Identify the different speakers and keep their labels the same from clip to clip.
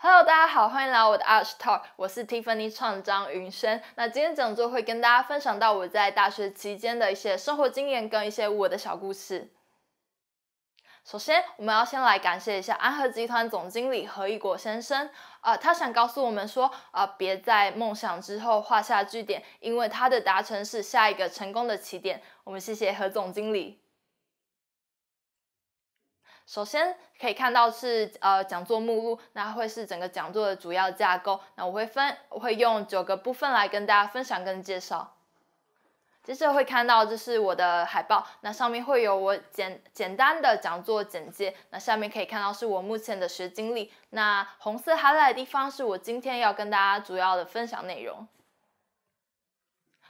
Speaker 1: Hello，大家好，欢迎来到我的 Arch Talk，我是 Tiffany 创张云轩。那今天讲座会跟大家分享到我在大学期间的一些生活经验跟一些我的小故事。首先，我们要先来感谢一下安和集团总经理何一国先生，啊，他想告诉我们说，啊，别在梦想之后画下句点，因为他的达成是下一个成功的起点。我们谢谢何总经理。首先可以看到是呃讲座目录，那会是整个讲座的主要架构。那我会分我会用九个部分来跟大家分享跟介绍。接着会看到这是我的海报，那上面会有我简简单的讲座简介。那下面可以看到是我目前的学经历。那红色 highlight 的地方是我今天要跟大家主要的分享内容。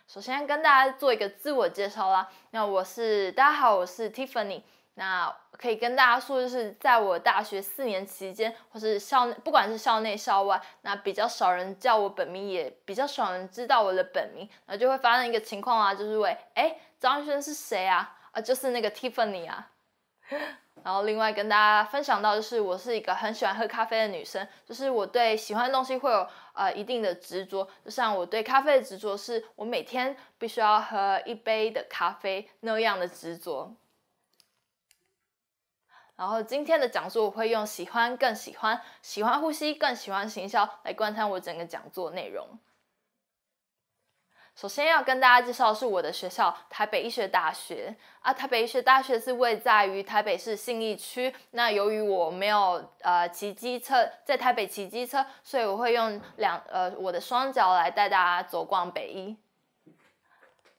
Speaker 1: 首先跟大家做一个自我介绍啦，那我是大家好，我是 Tiffany。那可以跟大家说，就是在我大学四年期间，或是校，不管是校内校外，那比较少人叫我本名，也比较少人知道我的本名，那就会发生一个情况啊，就是喂，哎，张宇轩是谁啊？啊，就是那个 Tiffany 啊。然后另外跟大家分享到，就是我是一个很喜欢喝咖啡的女生，就是我对喜欢的东西会有呃一定的执着，就像我对咖啡的执着，是我每天必须要喝一杯的咖啡那样的执着。然后今天的讲座我会用喜欢、更喜欢、喜欢呼吸、更喜欢行销来贯穿我整个讲座内容。首先要跟大家介绍是我的学校台北医学大学啊，台北医学大学是位在于台北市信义区。那由于我没有呃骑机车在台北骑机车，所以我会用两呃我的双脚来带大家走逛北医。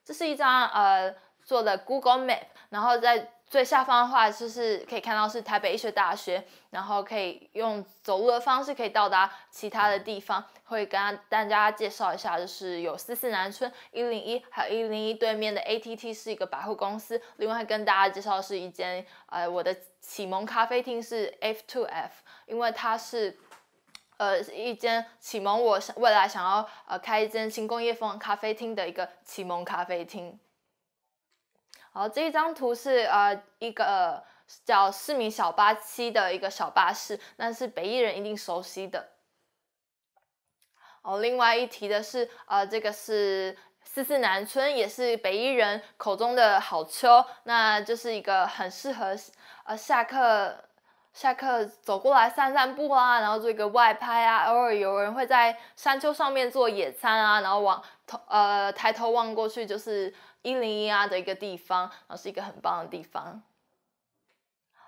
Speaker 1: 这是一张呃做的 Google Map，然后在。最下方的话就是可以看到是台北医学大学，然后可以用走路的方式可以到达其他的地方。会跟大家介绍一下，就是有四四南村一零一，还有一零一对面的 ATT 是一个百货公司。另外跟大家介绍是一间呃我的启蒙咖啡厅是 f to f 因为它是呃一间启蒙我未来想要呃开一间新工业风咖啡厅的一个启蒙咖啡厅。好，这一张图是呃一个叫市民小巴七的一个小巴士，那是北艺人一定熟悉的。哦，另外一提的是，呃，这个是四四南村，也是北艺人口中的好丘，那就是一个很适合呃下课下课走过来散散步啊，然后做一个外拍啊，偶尔有人会在山丘上面做野餐啊，然后往头呃抬头望过去就是。一零一啊的一个地方，然后是一个很棒的地方。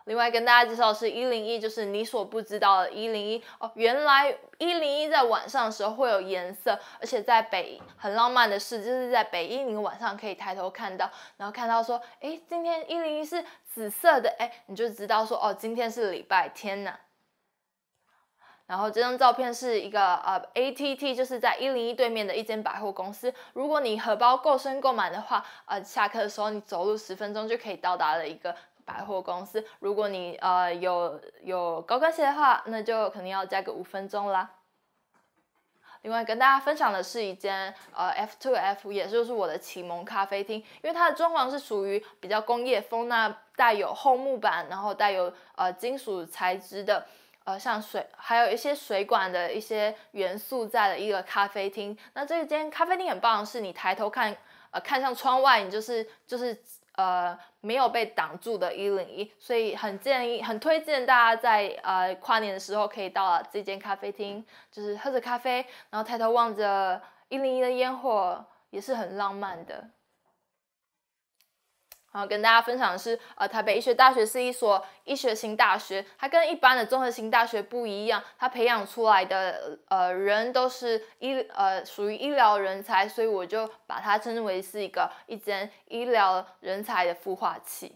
Speaker 1: 另外跟大家介绍是一零一，就是你所不知道的。一零一哦，原来一零一在晚上的时候会有颜色，而且在北很浪漫的事，就是在北一零晚上可以抬头看到，然后看到说，哎，今天一零一是紫色的，哎，你就知道说，哦，今天是礼拜天呐。然后这张照片是一个呃，ATT，就是在一零一对面的一间百货公司。如果你荷包够深够满的话，呃，下课的时候你走路十分钟就可以到达的一个百货公司。如果你呃有有高跟鞋的话，那就肯定要加个五分钟啦。另外跟大家分享的是一间呃 F to w F，也就是我的启蒙咖啡厅，因为它的装潢是属于比较工业风，那带有厚木板，然后带有呃金属材质的。像水，还有一些水管的一些元素在的一个咖啡厅。那这间咖啡厅很棒，是你抬头看，呃，看向窗外，你就是就是呃没有被挡住的101。所以很建议、很推荐大家在呃跨年的时候可以到这间咖啡厅，就是喝着咖啡，然后抬头望着101的烟火，也是很浪漫的。然后跟大家分享的是，呃，台北医学大学是一所医学型大学，它跟一般的综合性大学不一样，它培养出来的呃人都是医呃属于医疗人才，所以我就把它称为是一个一间医疗人才的孵化器。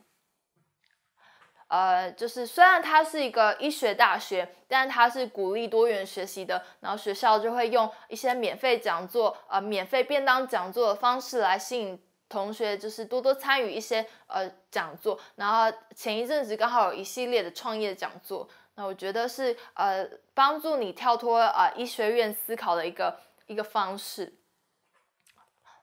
Speaker 1: 呃，就是虽然它是一个医学大学，但它是鼓励多元学习的，然后学校就会用一些免费讲座、呃免费便当讲座的方式来吸引。同学就是多多参与一些呃讲座，然后前一阵子刚好有一系列的创业讲座，那我觉得是呃帮助你跳脱啊医学院思考的一个一个方式。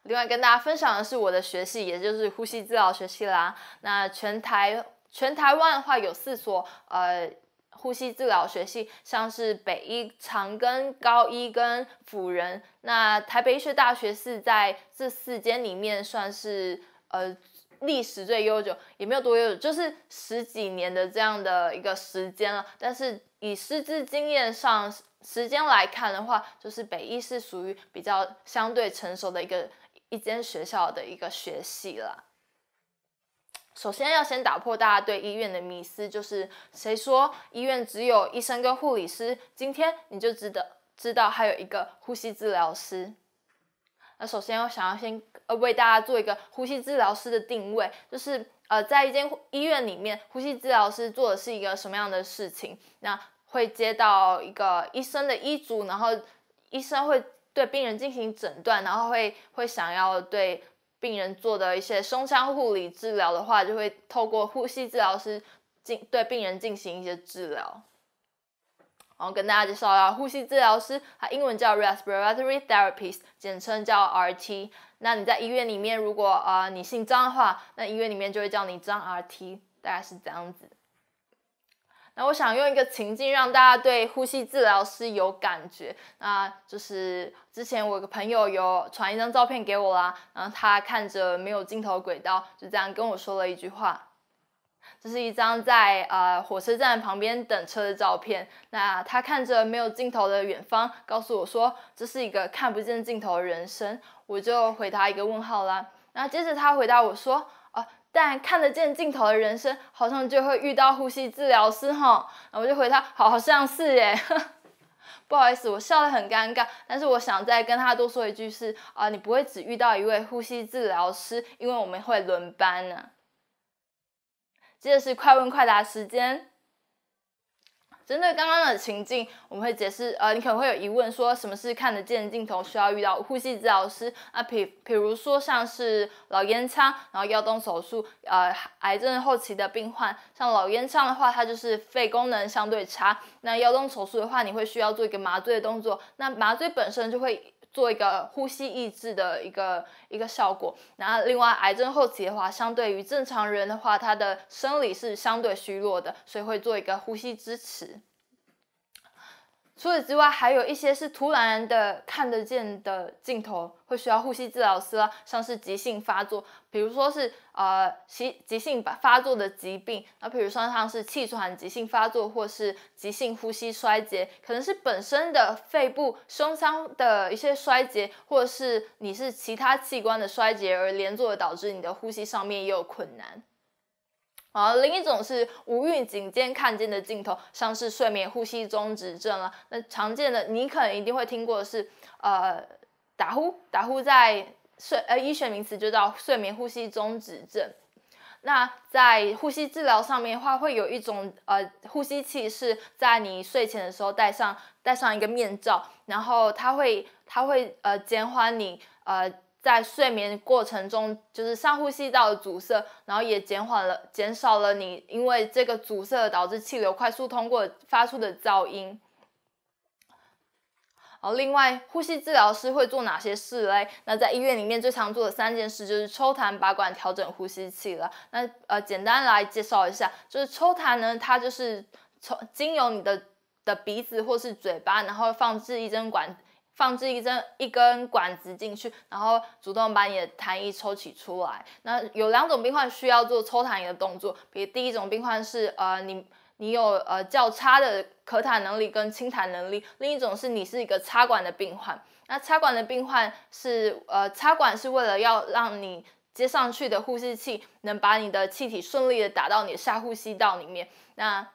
Speaker 1: 另外跟大家分享的是我的学系，也就是呼吸治疗学系啦。那全台全台湾的话有四所呃。呼吸治疗学系，像是北医、长庚、高医跟辅仁，那台北医学大学是在这四间里面算是呃历史最悠久，也没有多悠久，就是十几年的这样的一个时间了。但是以师资经验上时间来看的话，就是北医是属于比较相对成熟的一个一间学校的一个学系了。首先要先打破大家对医院的迷思，就是谁说医院只有医生跟护理师？今天你就知道知道还有一个呼吸治疗师。那首先我想要先呃为大家做一个呼吸治疗师的定位，就是呃在一间医院里面，呼吸治疗师做的是一个什么样的事情？那会接到一个医生的医嘱，然后医生会对病人进行诊断，然后会会想要对。病人做的一些胸腔护理治疗的话，就会透过呼吸治疗师进对病人进行一些治疗。然后跟大家介绍，一下，呼吸治疗师他英文叫 respiratory therapist，简称叫 RT。那你在医院里面，如果呃你姓张的话，那医院里面就会叫你张 RT，大概是这样子。那我想用一个情境让大家对呼吸治疗师有感觉，那就是之前我有个朋友有传一张照片给我啦，然后他看着没有尽头轨道，就这样跟我说了一句话。这是一张在呃火车站旁边等车的照片，那他看着没有尽头的远方，告诉我说这是一个看不见尽头的人生，我就回答一个问号啦。那接着他回答我说。但看得见镜头的人生，好像就会遇到呼吸治疗师哈。我就回他，好像是耶。不好意思，我笑得很尴尬。但是我想再跟他多说一句，是啊，你不会只遇到一位呼吸治疗师，因为我们会轮班呢。接着是快问快答时间。针对刚刚的情境，我们会解释，呃，你可能会有疑问，说什么是看得见镜头？需要遇到呼吸治疗师啊，比比如说像是老烟枪，然后要动手术，呃，癌症后期的病患，像老烟枪的话，它就是肺功能相对差，那要动手术的话，你会需要做一个麻醉的动作，那麻醉本身就会。做一个呼吸抑制的一个一个效果，那另外癌症后期的话，相对于正常人的话，他的生理是相对虚弱的，所以会做一个呼吸支持。除此之外，还有一些是突然的看得见的镜头，会需要呼吸治疗师啊，像是急性发作，比如说是呃急急性发作的疾病，那比如说像是气喘急性发作，或是急性呼吸衰竭，可能是本身的肺部胸腔的一些衰竭，或者是你是其他器官的衰竭而连作导致你的呼吸上面也有困难。啊，另一种是无预警间看见的镜头，像是睡眠呼吸中止症了。那常见的，你可能一定会听过是，呃，打呼，打呼在睡，呃，医学名词就叫睡眠呼吸中止症。那在呼吸治疗上面的话，会有一种呃呼吸器是在你睡前的时候戴上，戴上一个面罩，然后它会，它会呃，减缓你呃。在睡眠过程中，就是上呼吸道的阻塞，然后也减缓了、减少了你因为这个阻塞导致气流快速通过发出的噪音。好，另外，呼吸治疗师会做哪些事嘞？那在医院里面最常做的三件事就是抽痰、拔管、调整呼吸器了。那呃，简单来介绍一下，就是抽痰呢，它就是从经由你的的鼻子或是嘴巴，然后放置一针管。放置一针一根管子进去，然后主动把你的痰液抽取出来。那有两种病患需要做抽痰液的动作，比如第一种病患是呃你你有呃较差的咳痰能力跟清痰能力，另一种是你是一个插管的病患。那插管的病患是呃插管是为了要让你接上去的呼吸器能把你的气体顺利的打到你的下呼吸道里面。那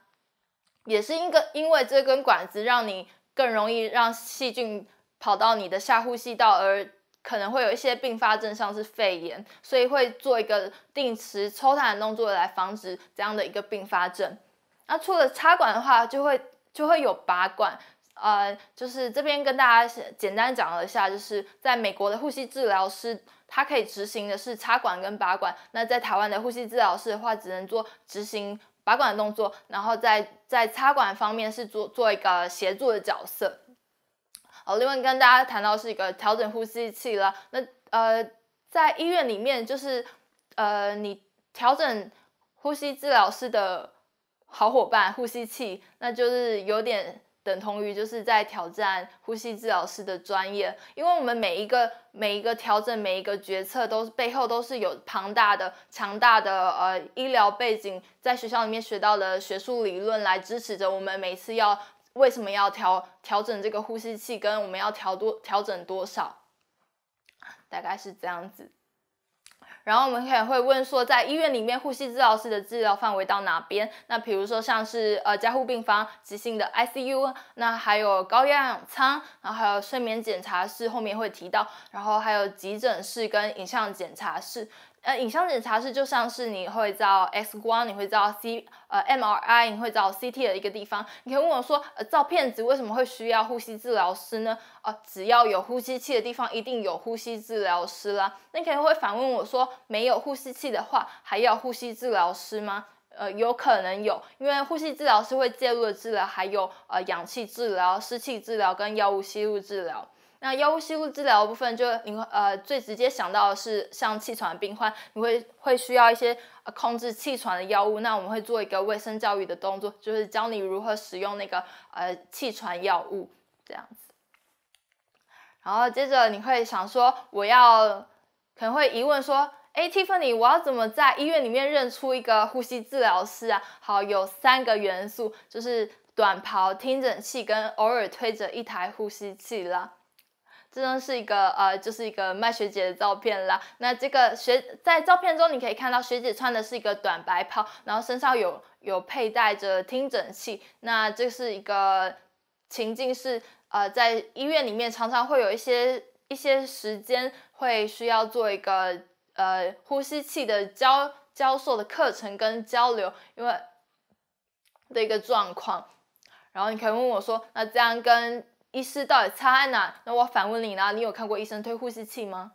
Speaker 1: 也是因个因为这根管子让你更容易让细菌。跑到你的下呼吸道，而可能会有一些并发症，像是肺炎，所以会做一个定时抽痰的动作来防止这样的一个并发症。那除了插管的话，就会就会有拔管，呃，就是这边跟大家简单讲了一下，就是在美国的呼吸治疗师，他可以执行的是插管跟拔管。那在台湾的呼吸治疗师的话，只能做执行拔管的动作，然后在在插管方面是做做一个协助的角色。哦，另外跟大家谈到是一个调整呼吸器了，那呃，在医院里面就是呃，你调整呼吸治疗师的好伙伴呼吸器，那就是有点等同于就是在挑战呼吸治疗师的专业，因为我们每一个每一个调整每一个决策，都是背后都是有庞大的强大的呃医疗背景，在学校里面学到的学术理论来支持着我们每次要。为什么要调调整这个呼吸器？跟我们要调多调整多少？大概是这样子。然后我们可能会问说，在医院里面，呼吸治疗师的治疗范围到哪边？那比如说像是呃，加护病房、急性的 ICU，那还有高压氧舱，然后还有睡眠检查室，后面会提到，然后还有急诊室跟影像检查室。呃，影像检查室就像是你会照 X 光，你会照 C 呃 MRI，你会照 CT 的一个地方。你可以问我说，呃，照片子为什么会需要呼吸治疗师呢？呃，只要有呼吸器的地方，一定有呼吸治疗师啦。你可能会反问我说，没有呼吸器的话，还要呼吸治疗师吗？呃，有可能有，因为呼吸治疗师会介入的治疗还有呃氧气治疗、湿气治疗跟药物吸入治疗。那药物吸入治疗部分，就你呃最直接想到的是像气喘病患，你会会需要一些呃、控制气喘的药物。那我们会做一个卫生教育的动作，就是教你如何使用那个呃气喘药物这样子。然后接着你会想说，我要可能会疑问说，哎，Tiffany，我要怎么在医院里面认出一个呼吸治疗师啊？好，有三个元素，就是短袍、听诊器跟偶尔推着一台呼吸器啦。这张是一个呃，就是一个麦学姐的照片啦。那这个学在照片中，你可以看到学姐穿的是一个短白袍，然后身上有有佩戴着听诊器。那这是一个情境是呃，在医院里面常常会有一些一些时间会需要做一个呃呼吸器的交交授的课程跟交流，因为的一个状况。然后你可以问我说，那这样跟。医师到底差在哪？那我反问你呢？你有看过医生推呼吸器吗？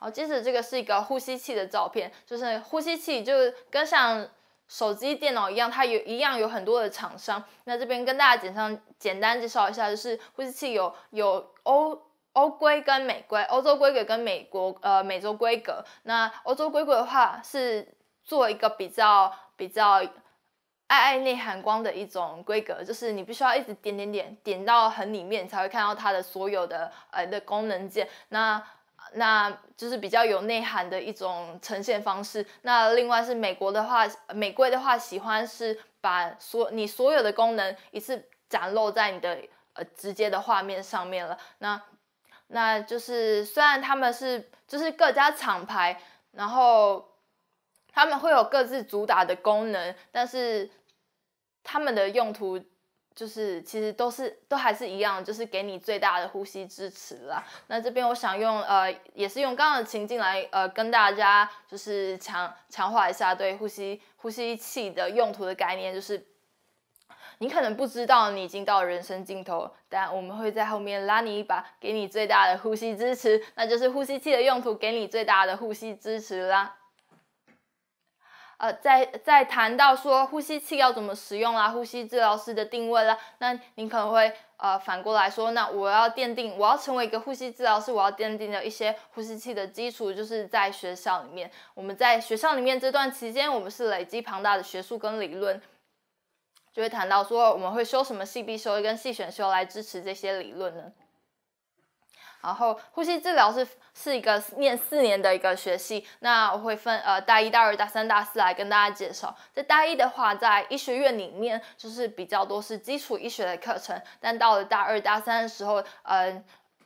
Speaker 1: 好，接着这个是一个呼吸器的照片，就是呼吸器，就跟像手机、电脑一样，它有一样有很多的厂商。那这边跟大家简上简单介绍一下，就是呼吸器有有欧欧规跟美规，欧洲规格跟美国呃美洲规格。那欧洲规格的话是做一个比较比较。爱爱内涵光的一种规格，就是你必须要一直点点点点到很里面，才会看到它的所有的呃的功能键。那那，就是比较有内涵的一种呈现方式。那另外是美国的话，美规的话，喜欢是把所你所有的功能一次展露在你的呃直接的画面上面了。那那就是虽然他们是就是各家厂牌，然后他们会有各自主打的功能，但是。他们的用途就是，其实都是都还是一样，就是给你最大的呼吸支持啦。那这边我想用，呃，也是用刚刚的情境来，呃，跟大家就是强强化一下对呼吸呼吸器的用途的概念。就是你可能不知道你已经到人生尽头，但我们会在后面拉你一把，给你最大的呼吸支持，那就是呼吸器的用途，给你最大的呼吸支持啦。呃，在在谈到说呼吸器要怎么使用啦，呼吸治疗师的定位啦，那您可能会呃反过来说，那我要奠定，我要成为一个呼吸治疗师，我要奠定的一些呼吸器的基础，就是在学校里面，我们在学校里面这段期间，我们是累积庞大的学术跟理论，就会谈到说，我们会修什么系必修跟系选修来支持这些理论呢？然后，呼吸治疗是是一个念四年的一个学系。那我会分呃大一、大二、大三、大四来跟大家介绍。在大一的话，在医学院里面就是比较多是基础医学的课程，但到了大二、大三的时候，呃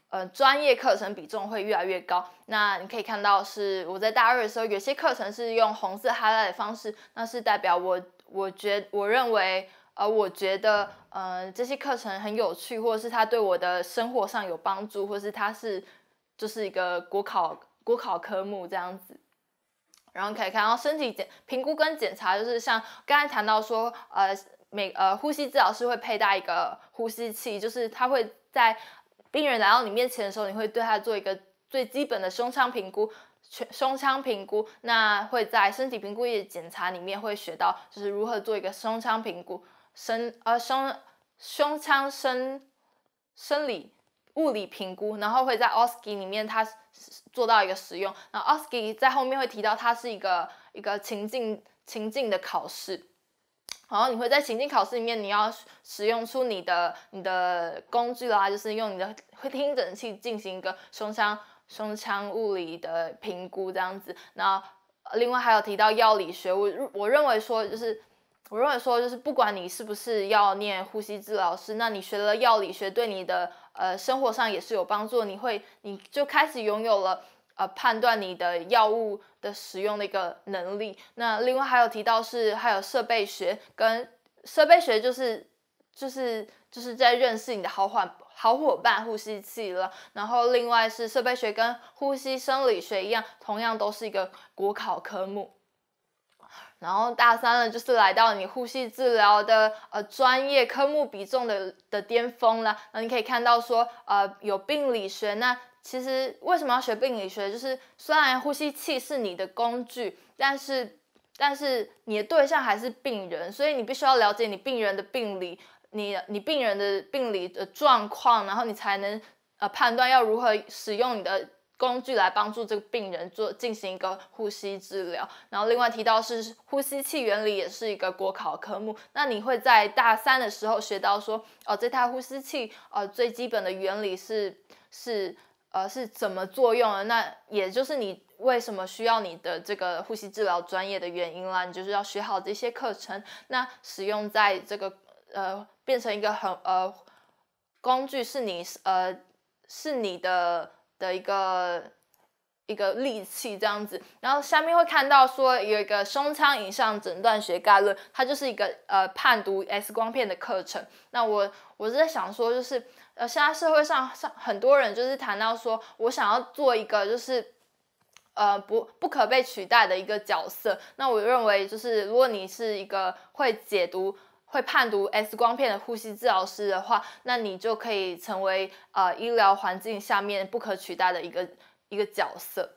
Speaker 1: 呃，专业课程比重会越来越高。那你可以看到是我在大二的时候，有些课程是用红色哈拉的方式，那是代表我，我觉我认为。呃，我觉得，呃，这些课程很有趣，或者是它对我的生活上有帮助，或是它是就是一个国考国考科目这样子，然后可以看到身体检评估跟检查，就是像刚才谈到说，呃，每呃呼吸治疗师会佩戴一个呼吸器，就是他会在病人来到你面前的时候，你会对他做一个最基本的胸腔评估，胸腔评估，那会在身体评估一检查里面会学到，就是如何做一个胸腔评估。生呃胸胸腔生生理物理评估，然后会在 OSKI 里面它做到一个使用。那 OSKI 在后面会提到，它是一个一个情境情境的考试。然后你会在情境考试里面，你要使用出你的你的工具啦，就是用你的会听诊器进行一个胸腔胸腔物理的评估这样子。那另外还有提到药理学，我我认为说就是。我认为说，就是不管你是不是要念呼吸治疗师，那你学了药理学，对你的呃生活上也是有帮助。你会你就开始拥有了呃判断你的药物的使用的一个能力。那另外还有提到是还有设备学跟设备学就是就是就是在认识你的好伙好伙伴呼吸器了。然后另外是设备学跟呼吸生理学一样，同样都是一个国考科目。然后大三呢，就是来到你呼吸治疗的呃专业科目比重的的巅峰了。那你可以看到说，呃，有病理学。那其实为什么要学病理学？就是虽然呼吸器是你的工具，但是但是你的对象还是病人，所以你必须要了解你病人的病理，你你病人的病理的状况，然后你才能呃判断要如何使用你的。工具来帮助这个病人做进行一个呼吸治疗，然后另外提到是呼吸器原理也是一个国考科目。那你会在大三的时候学到说，哦，这台呼吸器，呃，最基本的原理是是呃是怎么作用的？那也就是你为什么需要你的这个呼吸治疗专业的原因啦。你就是要学好这些课程，那使用在这个呃变成一个很呃工具是你呃是你的。的一个一个利器这样子，然后下面会看到说有一个胸腔影像诊断学概论，它就是一个呃判读 X 光片的课程。那我我是在想说，就是呃现在社会上上很多人就是谈到说我想要做一个就是呃不不可被取代的一个角色。那我认为就是如果你是一个会解读。会判读 X 光片的呼吸治疗师的话，那你就可以成为呃医疗环境下面不可取代的一个一个角色。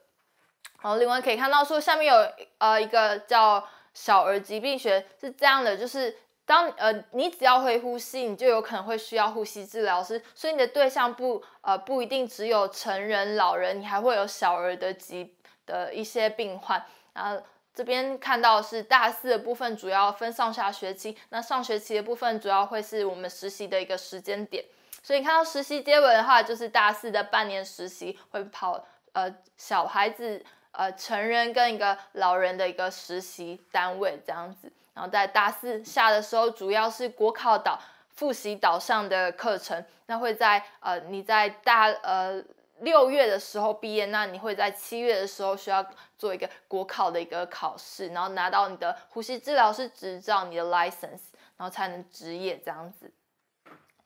Speaker 1: 然后另外可以看到说，下面有呃一个叫小儿疾病学是这样的，就是当呃你只要会呼吸，你就有可能会需要呼吸治疗师，所以你的对象不呃不一定只有成人老人，你还会有小儿的疾的一些病患后。这边看到是大四的部分，主要分上下学期。那上学期的部分主要会是我们实习的一个时间点，所以看到实习结尾的话，就是大四的半年实习会跑呃小孩子、呃成人跟一个老人的一个实习单位这样子。然后在大四下的时候，主要是国考岛复习岛上的课程，那会在呃你在大呃。六月的时候毕业，那你会在七月的时候需要做一个国考的一个考试，然后拿到你的呼吸治疗师执照，你的 license，然后才能执业这样子。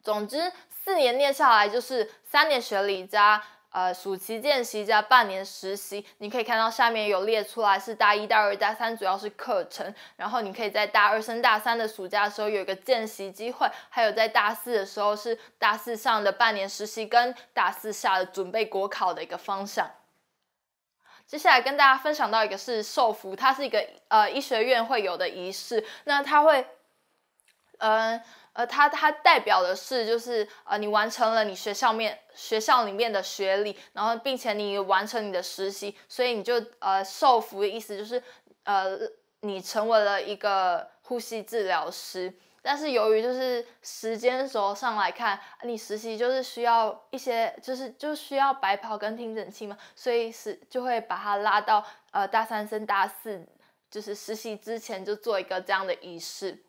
Speaker 1: 总之，四年念下来就是三年学历加。呃，暑期见习加半年实习，你可以看到下面有列出来是大一、大二、大三，主要是课程。然后你可以在大二升大三的暑假的时候有一个见习机会，还有在大四的时候是大四上的半年实习跟大四下的准备国考的一个方向。接下来跟大家分享到一个是受服，它是一个呃医学院会有的仪式，那它会。嗯呃，它它代表的是就是呃，你完成了你学校面学校里面的学历，然后并且你完成你的实习，所以你就呃受服的意思就是呃，你成为了一个呼吸治疗师。但是由于就是时间轴上来看，你实习就是需要一些就是就需要白袍跟听诊器嘛，所以是就会把它拉到呃大三升大四，就是实习之前就做一个这样的仪式。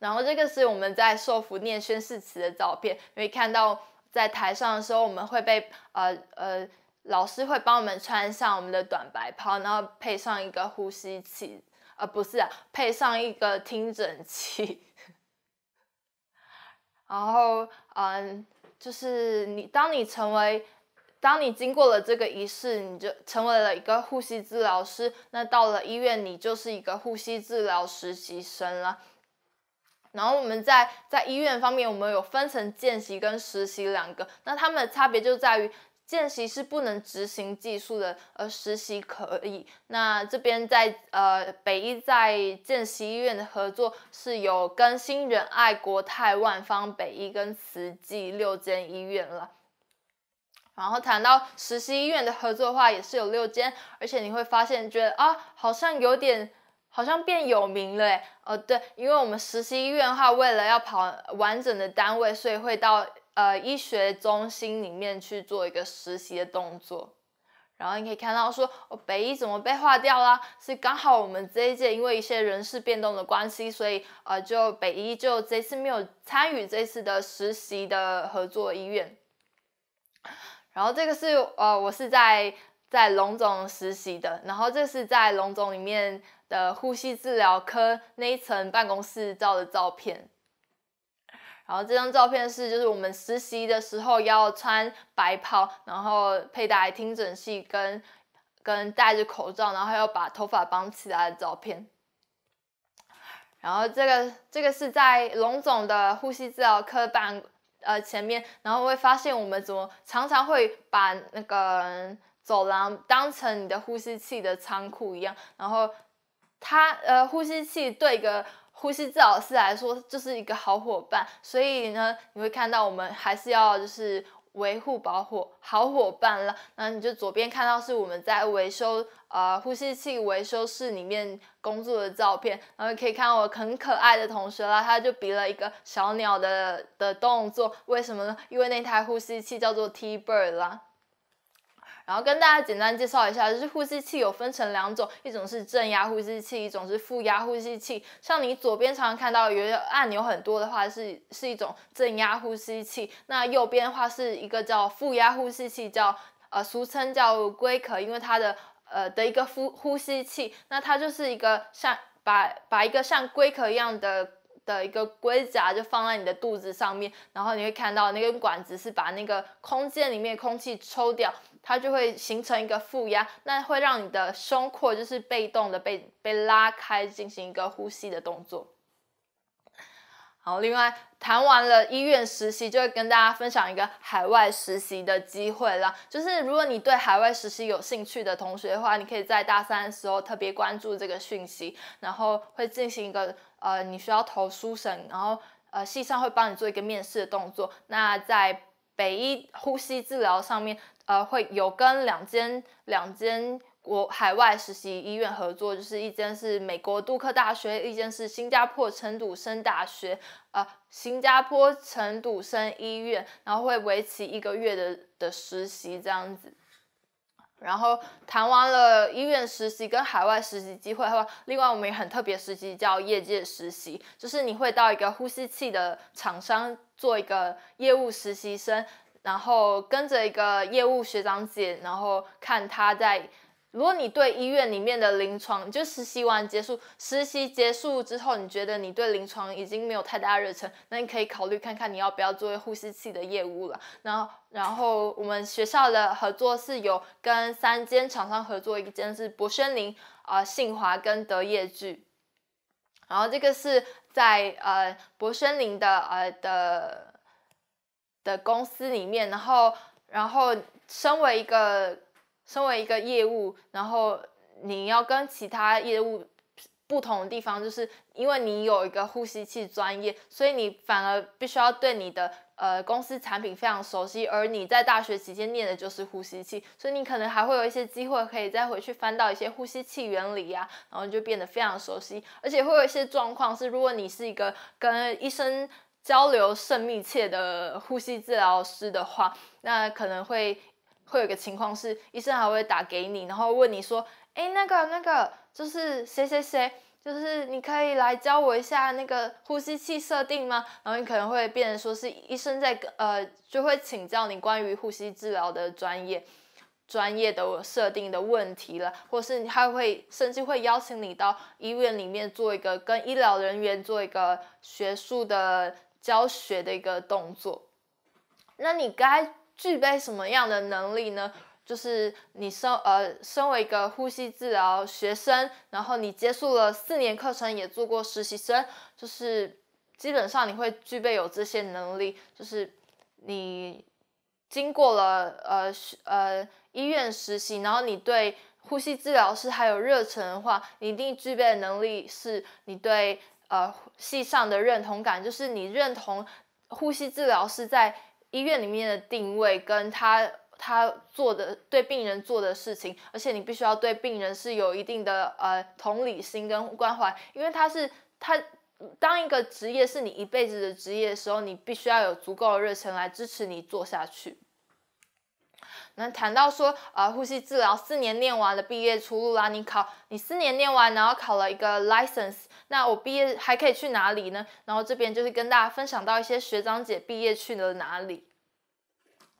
Speaker 1: 然后这个是我们在受福念宣誓词的照片，因为看到在台上的时候，我们会被呃呃老师会帮我们穿上我们的短白袍，然后配上一个呼吸器，呃不是，配上一个听诊器。然后嗯，就是你当你成为，当你经过了这个仪式，你就成为了一个呼吸治疗师。那到了医院，你就是一个呼吸治疗实习生了。然后我们在在医院方面，我们有分成见习跟实习两个，那他们的差别就在于见习是不能执行技术的，而实习可以。那这边在呃北医在见习医院的合作是有跟新仁爱国泰万方北医跟慈济六间医院了。然后谈到实习医院的合作的话，也是有六间，而且你会发现觉得啊，好像有点。好像变有名了欸、哦对，因为我们实习医院的话，为了要跑完整的单位，所以会到呃医学中心里面去做一个实习的动作。然后你可以看到说，哦北医怎么被划掉啦？是刚好我们这一届因为一些人事变动的关系，所以呃就北医就这次没有参与这次的实习的合作医院。然后这个是呃我是在在龙总实习的，然后这是在龙总里面。的呼吸治疗科那一层办公室照的照片，然后这张照片是就是我们实习的时候要穿白袍，然后佩戴听诊器跟跟戴着口罩，然后要把头发绑起来的照片。然后这个这个是在龙总的呼吸治疗科办呃前面，然后会发现我们怎么常常会把那个走廊当成你的呼吸器的仓库一样，然后。它呃，呼吸器对一个呼吸治疗师来说就是一个好伙伴，所以呢，你会看到我们还是要就是维护保护好伙伴啦。那你就左边看到是我们在维修呃呼吸器维修室里面工作的照片，然后可以看到我很可爱的同学啦，他就比了一个小鸟的的动作，为什么呢？因为那台呼吸器叫做 T Bird 啦。然后跟大家简单介绍一下，就是呼吸器有分成两种，一种是正压呼吸器，一种是负压呼吸器。像你左边常常看到有按钮很多的话，是是一种正压呼吸器；那右边的话是一个叫负压呼吸器，叫呃俗称叫龟壳，因为它的呃的一个呼呼吸器，那它就是一个像把把一个像龟壳一样的。的一个龟甲就放在你的肚子上面，然后你会看到那根管子是把那个空间里面空气抽掉，它就会形成一个负压，那会让你的胸廓就是被动的被被拉开，进行一个呼吸的动作。好，另外谈完了医院实习，就会跟大家分享一个海外实习的机会啦。就是如果你对海外实习有兴趣的同学的话，你可以在大三的时候特别关注这个讯息，然后会进行一个呃，你需要投书审，然后呃，系上会帮你做一个面试的动作。那在北医呼吸治疗上面，呃，会有跟两间两间。国海外实习医院合作，就是一间是美国杜克大学，一间是新加坡陈笃生大学，呃，新加坡陈笃生医院，然后会维持一个月的的实习这样子。然后谈完了医院实习跟海外实习机会后，另外我们也很特别，实习叫业界实习，就是你会到一个呼吸器的厂商做一个业务实习生，然后跟着一个业务学长姐，然后看他在。如果你对医院里面的临床，就实习完结束，实习结束之后，你觉得你对临床已经没有太大热忱，那你可以考虑看看你要不要做呼吸器的业务了。然后，然后我们学校的合作是有跟三间厂商合作，一间是博轩林，呃，信华跟德业聚。然后这个是在呃博轩林的呃的的公司里面，然后然后身为一个。身为一个业务，然后你要跟其他业务不同的地方，就是因为你有一个呼吸器专业，所以你反而必须要对你的呃公司产品非常熟悉。而你在大学期间念的就是呼吸器，所以你可能还会有一些机会可以再回去翻到一些呼吸器原理啊，然后就变得非常熟悉。而且会有一些状况是，如果你是一个跟医生交流甚密切的呼吸治疗师的话，那可能会。会有一个情况是，医生还会打给你，然后问你说：“哎，那个那个，就是谁谁谁，就是你可以来教我一下那个呼吸器设定吗？”然后你可能会变成说是医生在呃，就会请教你关于呼吸治疗的专业专业的设定的问题了，或是他会甚至会邀请你到医院里面做一个跟医疗人员做一个学术的教学的一个动作。那你该。具备什么样的能力呢？就是你身呃，身为一个呼吸治疗学生，然后你结束了四年课程，也做过实习生，就是基本上你会具备有这些能力。就是你经过了呃呃医院实习，然后你对呼吸治疗师还有热忱的话，你一定具备的能力是你对呃系上的认同感，就是你认同呼吸治疗师在。医院里面的定位跟他他做的对病人做的事情，而且你必须要对病人是有一定的呃同理心跟关怀，因为他是他当一个职业是你一辈子的职业的时候，你必须要有足够的热忱来支持你做下去。那谈到说呃呼吸治疗四年念完的毕业出路啦，你考你四年念完然后考了一个 license。那我毕业还可以去哪里呢？然后这边就是跟大家分享到一些学长姐毕业去了哪里。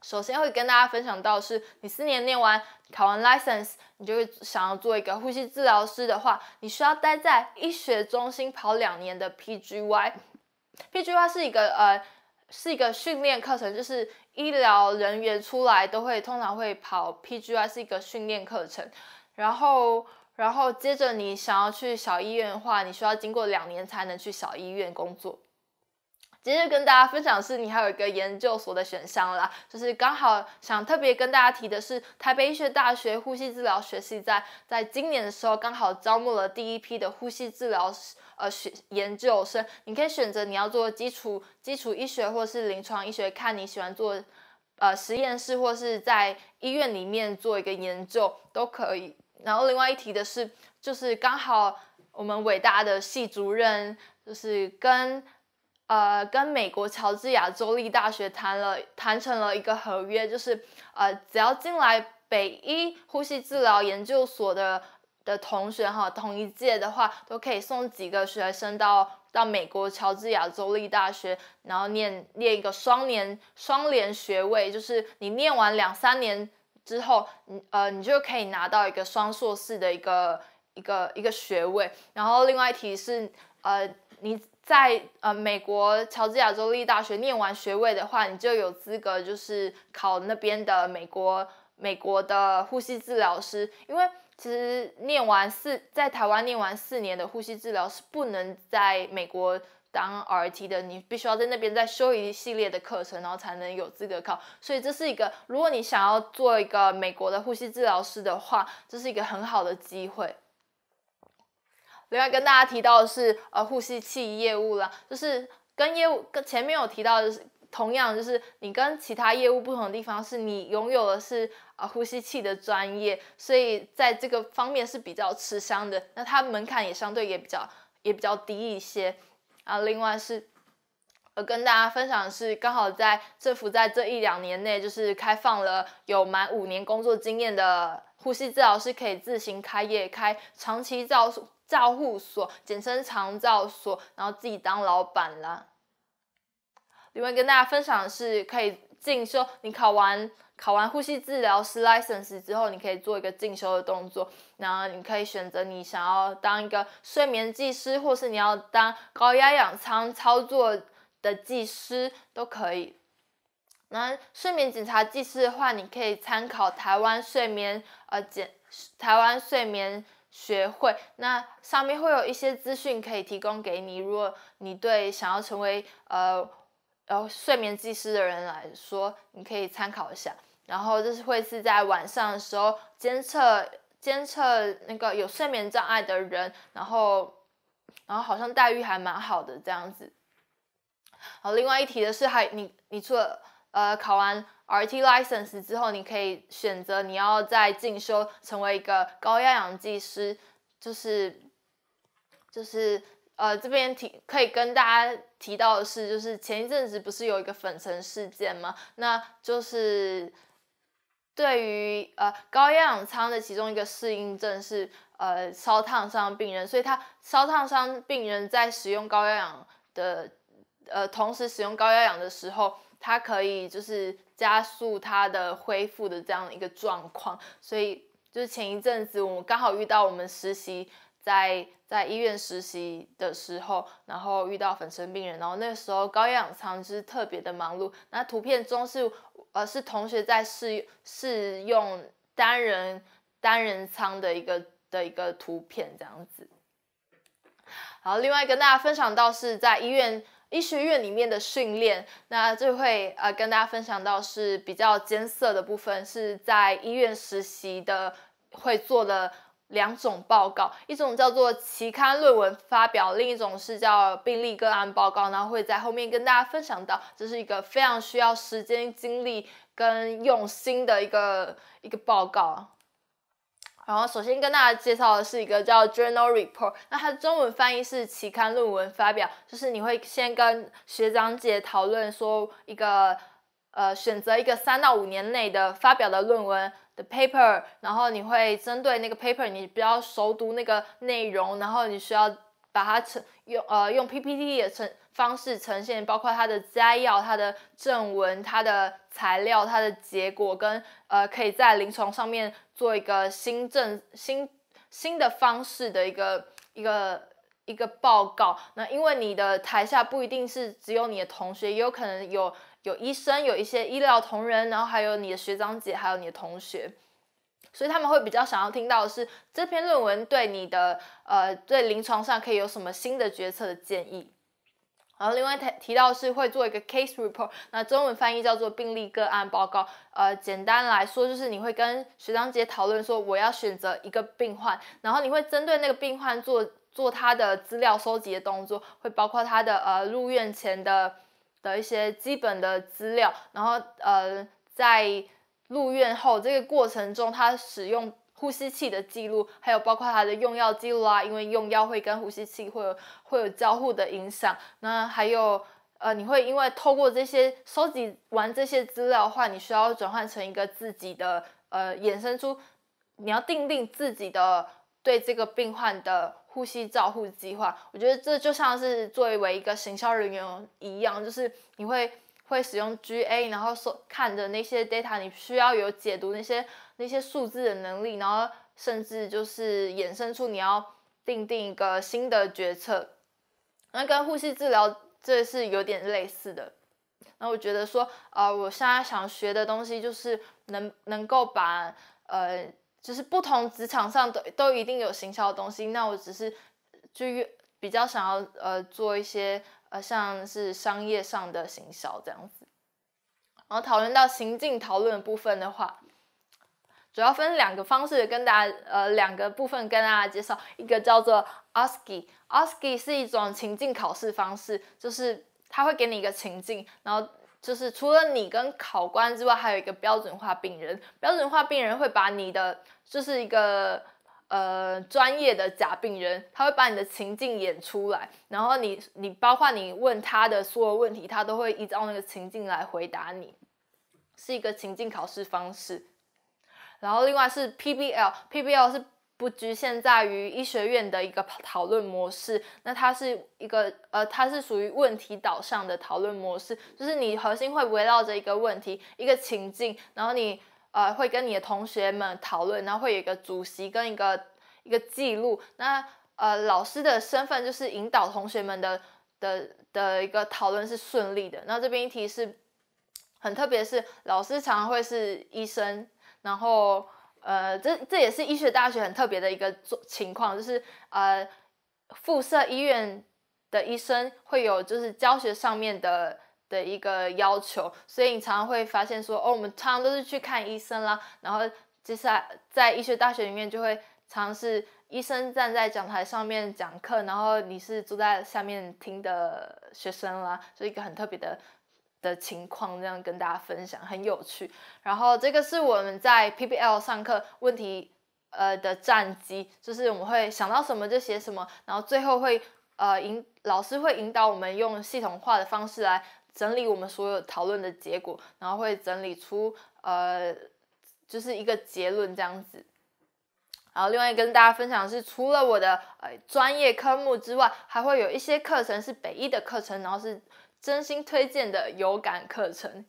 Speaker 1: 首先会跟大家分享到是，你四年念完考完 license，你就会想要做一个呼吸治疗师的话，你需要待在医学中心跑两年的 PGY。PGY 是一个呃是一个训练课程，就是医疗人员出来都会通常会跑 PGY 是一个训练课程，然后。然后接着，你想要去小医院的话，你需要经过两年才能去小医院工作。接着跟大家分享的是，你还有一个研究所的选项啦，就是刚好想特别跟大家提的是，台北医学大学呼吸治疗学系在在今年的时候刚好招募了第一批的呼吸治疗呃学研究生。你可以选择你要做基础基础医学，或是临床医学，看你喜欢做呃实验室，或是在医院里面做一个研究都可以。然后另外一提的是，就是刚好我们伟大的系主任就是跟，呃，跟美国乔治亚州立大学谈了，谈成了一个合约，就是，呃，只要进来北医呼吸治疗研究所的的同学哈，同一届的话，都可以送几个学生到到美国乔治亚州立大学，然后念念一个双年双联学位，就是你念完两三年。之后，你呃，你就可以拿到一个双硕士的一个一个一个学位。然后另外一题是，呃，你在呃美国乔治亚州立大学念完学位的话，你就有资格就是考那边的美国美国的呼吸治疗师。因为其实念完四在台湾念完四年的呼吸治疗是不能在美国。当 RT 的你必须要在那边再修一系列的课程，然后才能有资格考。所以这是一个，如果你想要做一个美国的呼吸治疗师的话，这是一个很好的机会。另外跟大家提到的是，呃，呼吸器业务啦，就是跟业务跟前面有提到的是，同样就是你跟其他业务不同的地方是你拥有的是啊呼吸器的专业，所以在这个方面是比较吃香的。那它门槛也相对也比较也比较低一些。然后，另外是，我跟大家分享是，刚好在政府在这一两年内，就是开放了有满五年工作经验的呼吸治疗师可以自行开业，开长期照照护所，简称长照所，然后自己当老板了。另外，跟大家分享是可以。进修，你考完考完呼吸治疗师 license 之后，你可以做一个进修的动作，然后你可以选择你想要当一个睡眠技师，或是你要当高压氧舱操作的技师都可以。那睡眠检查技师的话，你可以参考台湾睡眠呃检台湾睡眠学会，那上面会有一些资讯可以提供给你。如果你对想要成为呃。然后睡眠技师的人来说，你可以参考一下。然后就是会是在晚上的时候监测监测那个有睡眠障碍的人，然后然后好像待遇还蛮好的这样子。好，另外一提的是，还你你除了呃考完 RT license 之后，你可以选择你要再进修成为一个高压氧技师，就是就是。呃，这边提可以跟大家提到的是，就是前一阵子不是有一个粉尘事件吗？那就是对于呃高压氧舱的其中一个适应症是呃烧烫伤病人，所以他烧烫伤病人在使用高压氧的呃同时使用高压氧的时候，它可以就是加速它的恢复的这样一个状况。所以就是前一阵子我们刚好遇到我们实习。在在医院实习的时候，然后遇到粉尘病人，然后那时候高氧舱就是特别的忙碌。那图片中是呃是同学在试试用单人单人舱的一个的一个图片，这样子。好，另外跟大家分享到是在医院医学院里面的训练，那这会呃跟大家分享到是比较艰涩的部分，是在医院实习的会做的。两种报告，一种叫做期刊论文发表，另一种是叫病例个案报告。然后会在后面跟大家分享到，这是一个非常需要时间、精力跟用心的一个一个报告。然后首先跟大家介绍的是一个叫 journal report，那它的中文翻译是期刊论文发表，就是你会先跟学长姐讨论说一个呃选择一个三到五年内的发表的论文。paper，然后你会针对那个 paper，你比较熟读那个内容，然后你需要把它呈用呃用 PPT 的呈方式呈现，包括它的摘要、它的正文、它的材料、它的结果，跟呃可以在临床上面做一个新证新新的方式的一个一个一个报告。那因为你的台下不一定是只有你的同学，也有可能有。有医生，有一些医疗同仁，然后还有你的学长姐，还有你的同学，所以他们会比较想要听到的是这篇论文对你的呃，对临床上可以有什么新的决策的建议。然后另外提提到是会做一个 case report，那中文翻译叫做病例个案报告。呃，简单来说就是你会跟学长姐讨论说我要选择一个病患，然后你会针对那个病患做做他的资料收集的动作，会包括他的呃入院前的。的一些基本的资料，然后呃，在入院后这个过程中，他使用呼吸器的记录，还有包括他的用药记录啊，因为用药会跟呼吸器会有会有交互的影响。那还有呃，你会因为透过这些收集完这些资料的话，你需要转换成一个自己的呃，衍生出你要定定自己的对这个病患的。呼吸照护计划，我觉得这就像是作为一个行销人员一样，就是你会会使用 GA，然后说看着那些 data，你需要有解读那些那些数字的能力，然后甚至就是衍生出你要定定一个新的决策。那跟呼吸治疗这是有点类似的。那我觉得说，呃，我现在想学的东西就是能能够把呃。就是不同职场上都都一定有行销的东西，那我只是就越比较想要呃做一些呃像是商业上的行销这样子。然后讨论到情境讨论的部分的话，主要分两个方式跟大家呃两个部分跟大家介绍，一个叫做 o s k i o s k i 是一种情境考试方式，就是它会给你一个情境，然后。就是除了你跟考官之外，还有一个标准化病人。标准化病人会把你的就是一个呃专业的假病人，他会把你的情境演出来，然后你你包括你问他的所有问题，他都会依照那个情境来回答你，是一个情境考试方式。然后另外是 PBL，PBL 是。不局限在于医学院的一个讨论模式，那它是一个呃，它是属于问题导向的讨论模式，就是你核心会围绕着一个问题、一个情境，然后你呃会跟你的同学们讨论，然后会有一个主席跟一个一个记录。那呃老师的身份就是引导同学们的的的一个讨论是顺利的。那这边一题是很特别，是老师常常会是医生，然后。呃，这这也是医学大学很特别的一个情况，就是呃，附设医院的医生会有就是教学上面的的一个要求，所以你常常会发现说，哦，我们常常都是去看医生啦，然后接下来在医学大学里面就会尝试医生站在讲台上面讲课，然后你是坐在下面听的学生啦，所以一个很特别的。的情况这样跟大家分享很有趣，然后这个是我们在 PPL 上课问题呃的战机，就是我们会想到什么就写什么，然后最后会呃引老师会引导我们用系统化的方式来整理我们所有讨论的结果，然后会整理出呃就是一个结论这样子。然后另外跟大家分享是，除了我的呃专业科目之外，还会有一些课程是北一的课程，然后是。真心推荐的有感课程。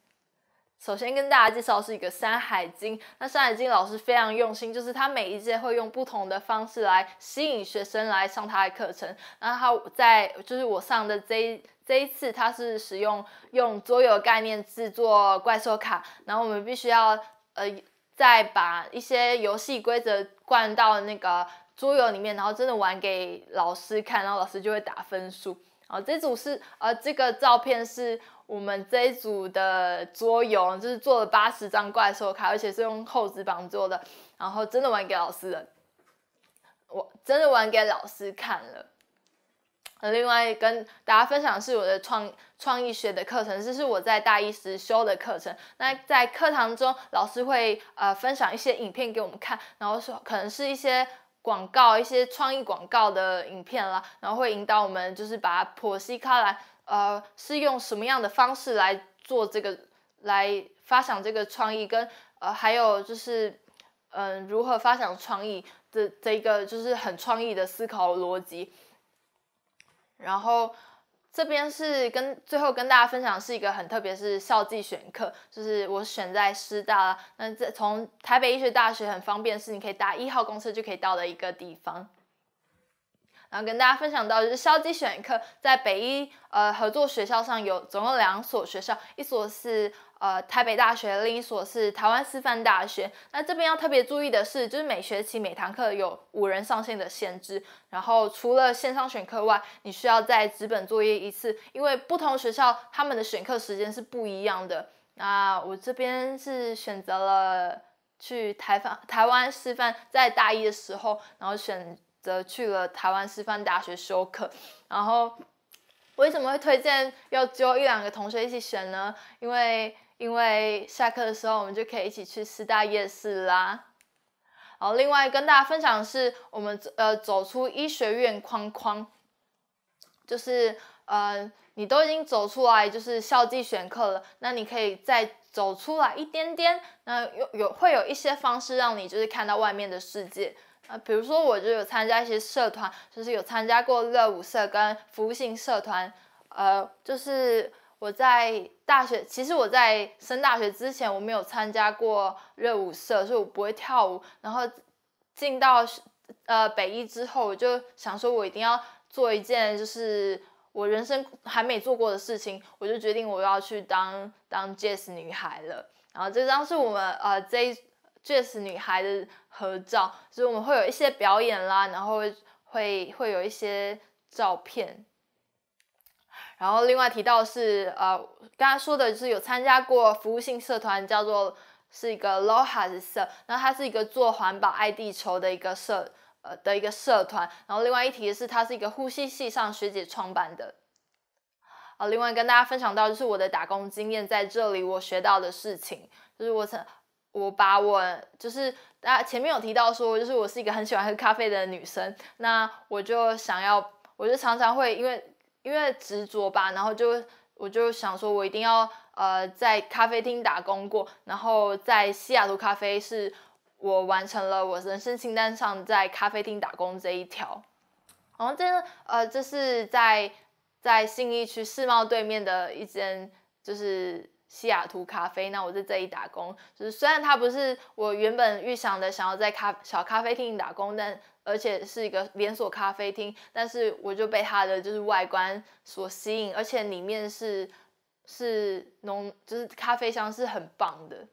Speaker 1: 首先跟大家介绍是一个山海经。那山海经老师非常用心，就是他每一届会用不同的方式来吸引学生来上他的课程。然后他在就是我上的这这一次，他是使用用桌游概念制作怪兽卡。然后我们必须要呃再把一些游戏规则灌到那个桌游里面，然后真的玩给老师看，然后老师就会打分数。啊，这组是呃，这个照片是我们这一组的桌游，就是做了八十张怪兽卡，而且是用厚纸板做的，然后真的玩给老师了，我真的玩给老师看了。另外跟大家分享是我的创创意学的课程，这是我在大一时修的课程。那在课堂中，老师会呃分享一些影片给我们看，然后说可能是一些。广告一些创意广告的影片啦，然后会引导我们，就是把剖析开来，呃，是用什么样的方式来做这个，来发想这个创意，跟呃，还有就是，嗯，如何发想创意的这一个，就是很创意的思考逻辑，然后。这边是跟最后跟大家分享是一个很特别，是校际选课，就是我选在师大那在从台北医学大学很方便，是你可以搭一号公车就可以到的一个地方。然后跟大家分享到，就是校际选课在北医呃合作学校上有总共有两所学校，一所是。呃，台北大学另一所是台湾师范大学。那这边要特别注意的是，就是每学期每堂课有五人上线的限制。然后除了线上选课外，你需要在纸本作业一次，因为不同学校他们的选课时间是不一样的。那我这边是选择了去台湾台湾师范，在大一的时候，然后选择去了台湾师范大学修课。然后为什么会推荐要揪一两个同学一起选呢？因为因为下课的时候，我们就可以一起去师大夜市啦。然后，另外跟大家分享的是，我们呃走出医学院框框，就是呃你都已经走出来，就是校际选课了，那你可以再走出来一点点。那有有会有一些方式让你就是看到外面的世界。啊，比如说我就有参加一些社团，就是有参加过乐舞社跟服务性社团，呃，就是。我在大学，其实我在升大学之前，我没有参加过热舞社，所以我不会跳舞。然后进到呃北艺之后，我就想说，我一定要做一件就是我人生还没做过的事情，我就决定我要去当当 Jazz 女孩了。然后这张是我们呃这 Jazz 女孩的合照，就是我们会有一些表演啦，然后会会有一些照片。然后另外提到是呃，刚才说的就是有参加过服务性社团，叫做是一个 LoHAS 社，那它是一个做环保爱地球的一个社呃的一个社团。然后另外一提的是，它是一个呼吸系上学姐创办的。好，另外跟大家分享到就是我的打工经验在这里，我学到的事情就是我曾我把我就是大家前面有提到说，就是我是一个很喜欢喝咖啡的女生，那我就想要我就常常会因为。因为执着吧，然后就我就想说，我一定要呃在咖啡厅打工过。然后在西雅图咖啡是，我完成了我人生清单上在咖啡厅打工这一条。然后这呃这是在在信义区世贸对面的一间就是西雅图咖啡，那我在这里打工，就是虽然它不是我原本预想的想要在咖小咖啡厅打工，但而且是一个连锁咖啡厅，但是我就被它的就是外观所吸引，而且里面是是浓，就是咖啡香是很棒的。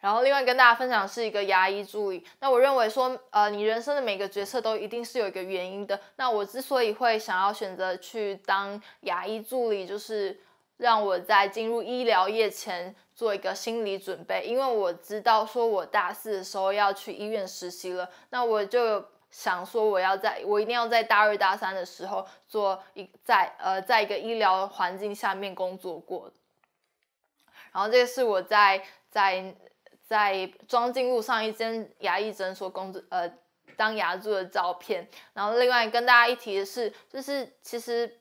Speaker 1: 然后另外跟大家分享是一个牙医助理。那我认为说，呃，你人生的每个决策都一定是有一个原因的。那我之所以会想要选择去当牙医助理，就是让我在进入医疗业前。做一个心理准备，因为我知道说，我大四的时候要去医院实习了，那我就想说，我要在，我一定要在大二、大三的时候做一在呃，在一个医疗环境下面工作过。然后这是我在在在装进路上一间牙医诊所工作，呃，当牙柱的照片。然后另外跟大家一提的是，就是其实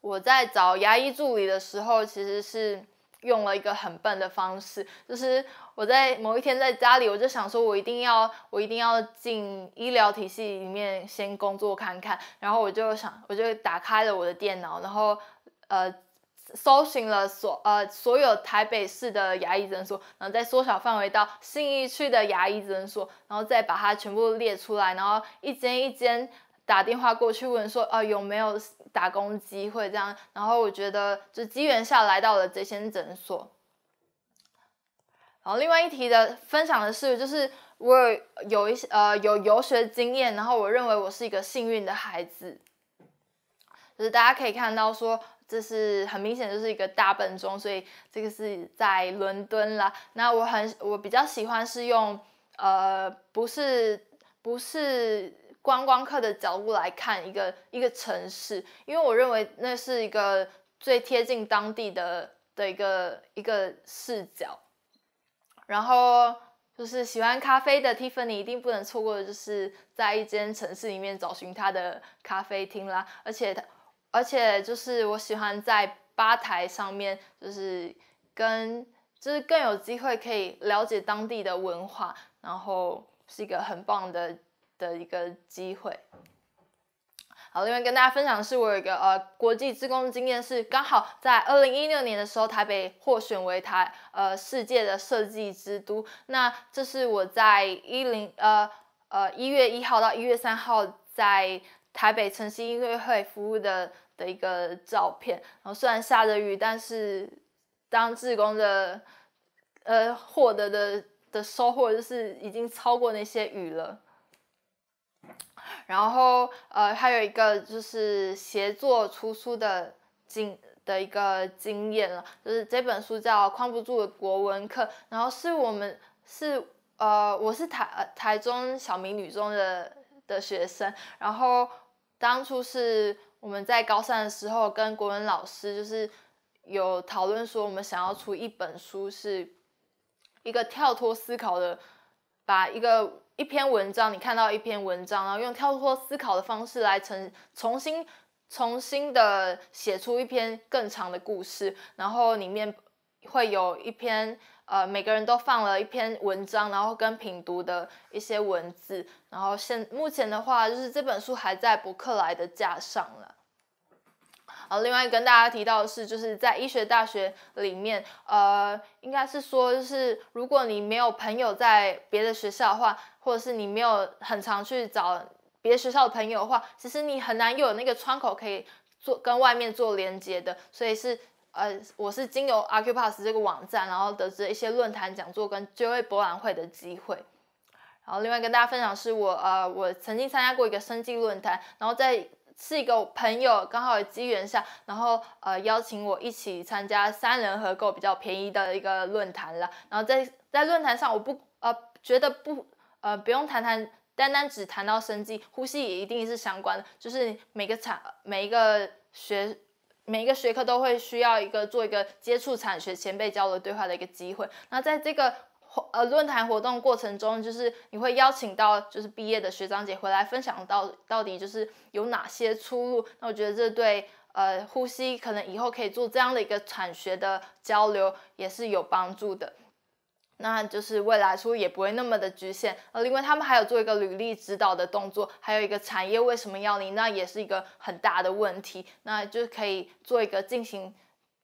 Speaker 1: 我在找牙医助理的时候，其实是。用了一个很笨的方式，就是我在某一天在家里，我就想说，我一定要，我一定要进医疗体系里面先工作看看。然后我就想，我就打开了我的电脑，然后呃，搜寻了所呃所有台北市的牙医诊所，然后再缩小范围到信义区的牙医诊所，然后再把它全部列出来，然后一间一间。打电话过去问说啊有没有打工机会这样，然后我觉得就机缘下来到了这间诊所。然后另外一题的分享的是，就是我有一些呃有游学经验，然后我认为我是一个幸运的孩子。就是大家可以看到说，这是很明显就是一个大笨钟，所以这个是在伦敦啦。那我很我比较喜欢是用呃不是不是。观光客的角度来看一个一个城市，因为我认为那是一个最贴近当地的的一个一个视角。然后就是喜欢咖啡的 Tiffany 一定不能错过，的，就是在一间城市里面找寻他的咖啡厅啦。而且他，而且就是我喜欢在吧台上面，就是跟就是更有机会可以了解当地的文化，然后是一个很棒的。的一个机会。好，另外跟大家分享的是，我有一个呃国际志工经验，是刚好在二零一六年的时候，台北获选为台呃世界的设计之都。那这是我在一零呃呃一月一号到一月三号在台北城市音乐会服务的的一个照片。然后虽然下着雨，但是当志工的呃获得的的收获，就是已经超过那些雨了。然后，呃，还有一个就是协作出书的经的一个经验了，就是这本书叫《框不住的国文课》，然后是我们是呃，我是台台中小明女中的的学生，然后当初是我们在高三的时候跟国文老师就是有讨论说，我们想要出一本书，是一个跳脱思考的，把一个。一篇文章，你看到一篇文章，然后用跳脱思考的方式来重重新重新的写出一篇更长的故事，然后里面会有一篇呃，每个人都放了一篇文章，然后跟品读的一些文字，然后现目前的话就是这本书还在伯克莱的架上了。然后，另外跟大家提到的是，就是在医学大学里面，呃，应该是说，就是如果你没有朋友在别的学校的话，或者是你没有很常去找别学校的朋友的话，其实你很难有那个窗口可以做跟外面做连接的。所以是，呃，我是经由 Acupass 这个网站，然后得知一些论坛、讲座跟就业博览会的机会。然后，另外跟大家分享是我，呃，我曾经参加过一个生计论坛，然后在。是一个朋友刚好机缘下，然后呃邀请我一起参加三人合购比较便宜的一个论坛了。然后在在论坛上，我不呃觉得不呃不用谈谈，单单只谈到生计，呼吸也一定是相关的。就是每个产每一个学每一个学科都会需要一个做一个接触产学前辈交流对话的一个机会。那在这个呃，论坛活动过程中，就是你会邀请到就是毕业的学长姐回来分享到到底就是有哪些出路？那我觉得这对呃呼吸可能以后可以做这样的一个产学的交流也是有帮助的。那就是未来出也不会那么的局限。呃，另外他们还有做一个履历指导的动作，还有一个产业为什么要你？那也是一个很大的问题。那就可以做一个进行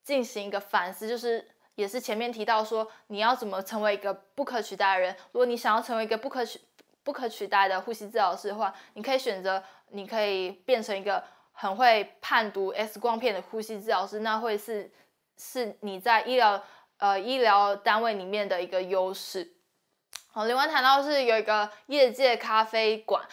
Speaker 1: 进行一个反思，就是。也是前面提到说，你要怎么成为一个不可取代的人？如果你想要成为一个不可取、不可取代的呼吸治疗师的话，你可以选择，你可以变成一个很会判读 X 光片的呼吸治疗师，那会是是你在医疗呃医疗单位里面的一个优势。好，另外谈到是有一个业界咖啡馆，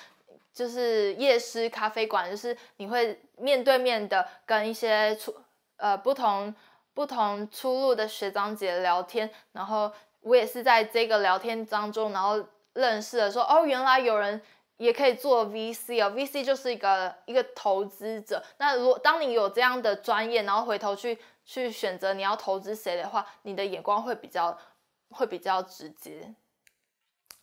Speaker 1: 就是夜师咖啡馆，就是你会面对面的跟一些出呃不同。不同出路的学长姐聊天，然后我也是在这个聊天当中，然后认识了说哦，原来有人也可以做 VC 啊，VC 就是一个一个投资者。那如果当你有这样的专业，然后回头去去选择你要投资谁的话，你的眼光会比较会比较直接。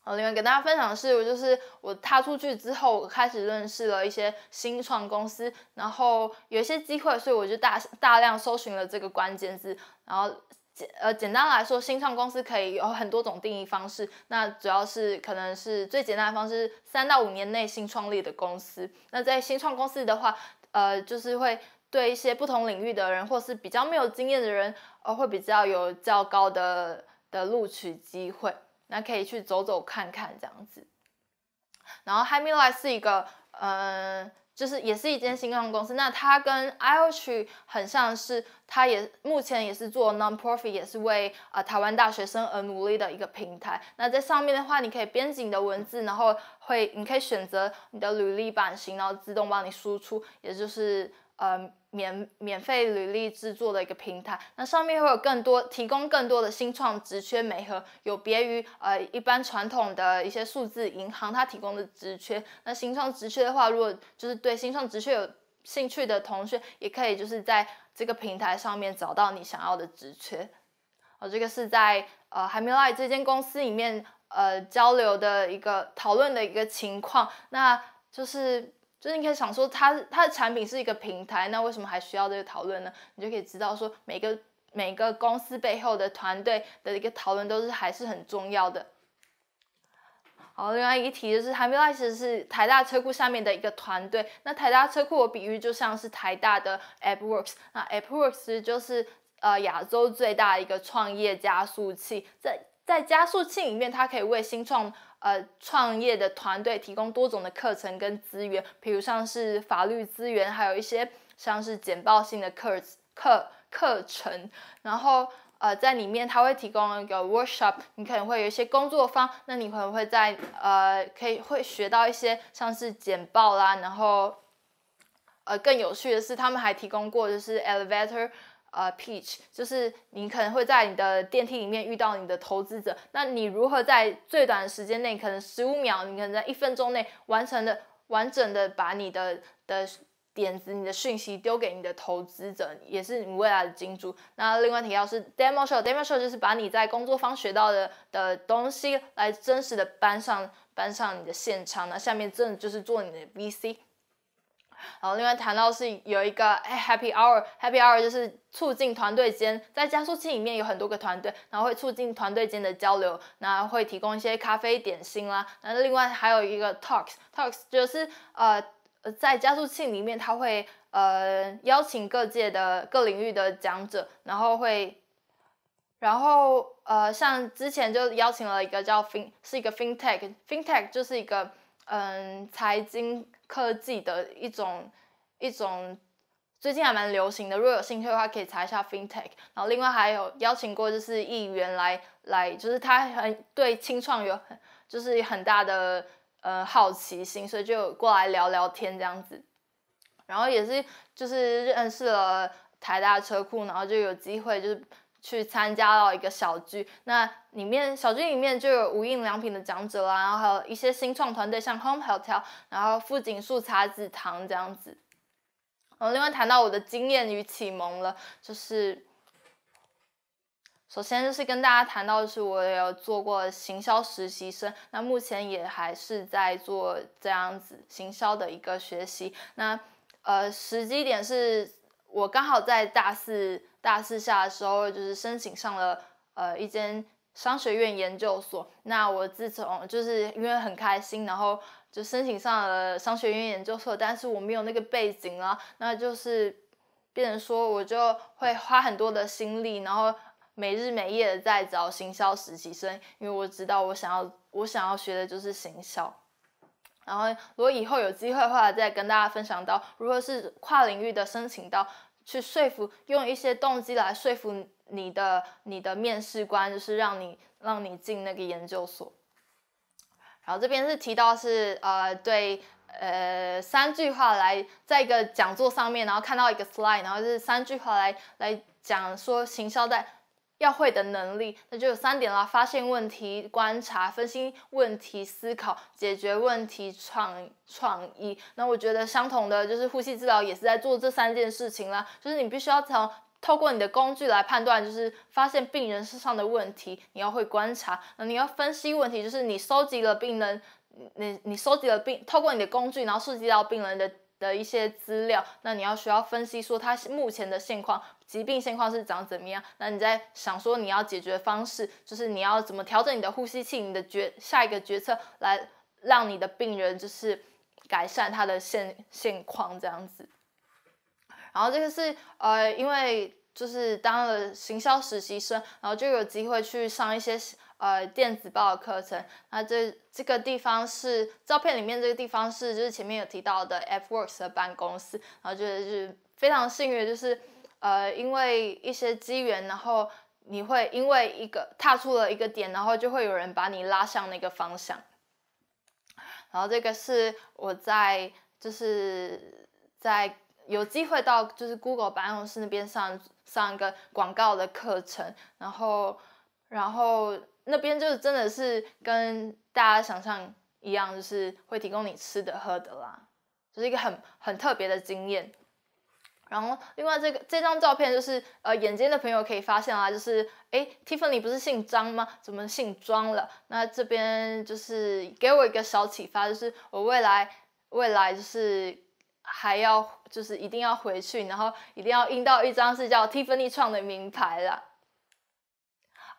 Speaker 1: 哦，另外给大家分享的是，我就是我踏出去之后，我开始认识了一些新创公司，然后有一些机会，所以我就大大量搜寻了这个关键字。然后简呃简单来说，新创公司可以有很多种定义方式。那主要是可能是最简单的方式，三到五年内新创立的公司。那在新创公司的话，呃，就是会对一些不同领域的人，或是比较没有经验的人，呃，会比较有较高的的录取机会。那可以去走走看看这样子，然后 h i m i l i 是一个，嗯，就是也是一间新创公司。那它跟 Ih 很像是，它也目前也是做 non-profit，也是为啊台湾大学生而努力的一个平台。那在上面的话，你可以编辑你的文字，然后会你可以选择你的履历版型，然后自动帮你输出，也就是。呃，免免费履历制作的一个平台，那上面会有更多提供更多的新创职缺，没和有别于呃一般传统的一些数字银行它提供的职缺，那新创职缺的话，如果就是对新创职缺有兴趣的同学，也可以就是在这个平台上面找到你想要的职缺。哦，这个是在呃还没 m 这间公司里面呃交流的一个讨论的一个情况，那就是。就是你可以想说，它它的产品是一个平台，那为什么还需要这个讨论呢？你就可以知道说，每个每个公司背后的团队的一个讨论都是还是很重要的。好，另外一题就是 h a m i l i t e 是台大车库下面的一个团队。那台大车库我比喻就像是台大的 AppWorks，那 AppWorks 就是呃亚洲最大的一个创业加速器，在在加速器里面，它可以为新创。呃，创业的团队提供多种的课程跟资源，比如像是法律资源，还有一些像是简报性的课课课程。然后呃，在里面他会提供一个 workshop，你可能会有一些工作方，那你可能会在呃可以会学到一些像是简报啦，然后呃更有趣的是，他们还提供过就是 elevator。呃，pitch 就是你可能会在你的电梯里面遇到你的投资者，那你如何在最短的时间内，可能十五秒，你可能在一分钟内完成的完整的把你的的点子、你的讯息丢给你的投资者，也是你未来的金主。那另外提到是 demo show，demo show 就是把你在工作方学到的的东西来真实的搬上搬上你的现场。那下面真的就是做你的 VC。然后另外谈到是有一个 h a p p y Hour，Happy Hour 就是促进团队间在加速器里面有很多个团队，然后会促进团队间的交流，那会提供一些咖啡点心啦。那另外还有一个 Talks，Talks 就是呃在加速器里面，他会呃邀请各界的各领域的讲者，然后会然后呃像之前就邀请了一个叫 Fin，是一个 FinTech，FinTech 就是一个嗯财经。科技的一种一种，最近还蛮流行的。如果有兴趣的话，可以查一下 FinTech。然后，另外还有邀请过就是议员来来，就是他很对清创有很就是很大的呃好奇心，所以就过来聊聊天这样子。然后也是就是认识了台大车库，然后就有机会就是。去参加到一个小剧，那里面小剧里面就有无印良品的讲者啦，然后还有一些新创团队，像 Home Hotel，然后富锦树茶子堂这样子。然后另外谈到我的经验与启蒙了，就是首先就是跟大家谈到的是，我有做过行销实习生，那目前也还是在做这样子行销的一个学习。那呃，时机点是我刚好在大四。大四下的时候，就是申请上了呃一间商学院研究所。那我自从就是因为很开心，然后就申请上了商学院研究所。但是我没有那个背景啊，那就是，变成说我就会花很多的心力，然后没日没夜的在找行销实习生，因为我知道我想要我想要学的就是行销。然后如果以后有机会的话，再跟大家分享到，如果是跨领域的申请到。去说服，用一些动机来说服你的你的面试官，就是让你让你进那个研究所。然后这边是提到是呃对呃三句话来，在一个讲座上面，然后看到一个 slide，然后是三句话来来讲说行销在。要会的能力，那就有三点啦：发现问题、观察、分析问题、思考、解决问题、创创意。那我觉得相同的就是呼吸治疗也是在做这三件事情啦，就是你必须要从透过你的工具来判断，就是发现病人身上的问题，你要会观察，那你要分析问题，就是你收集了病人，你你收集了病，透过你的工具，然后收集到病人的的一些资料，那你要需要分析说他目前的现况。疾病现况是长怎么样？那你在想说你要解决方式，就是你要怎么调整你的呼吸器？你的决下一个决策来让你的病人就是改善他的现现况这样子。然后这个是呃，因为就是当了行销实习生，然后就有机会去上一些呃电子报的课程。那这这个地方是照片里面这个地方是就是前面有提到的 F Works 的办公室。然后觉得就是非常幸运就是。呃，因为一些机缘，然后你会因为一个踏出了一个点，然后就会有人把你拉向那个方向。然后这个是我在就是在有机会到就是 Google 办公室那边上上一个广告的课程，然后然后那边就是真的是跟大家想象一样，就是会提供你吃的喝的啦，就是一个很很特别的经验。然后，另外这个这张照片就是，呃，眼尖的朋友可以发现啊，就是，哎，Tiffany 不是姓张吗？怎么姓庄了？那这边就是给我一个小启发，就是我未来未来就是还要就是一定要回去，然后一定要印到一张是叫 Tiffany 创的名牌了。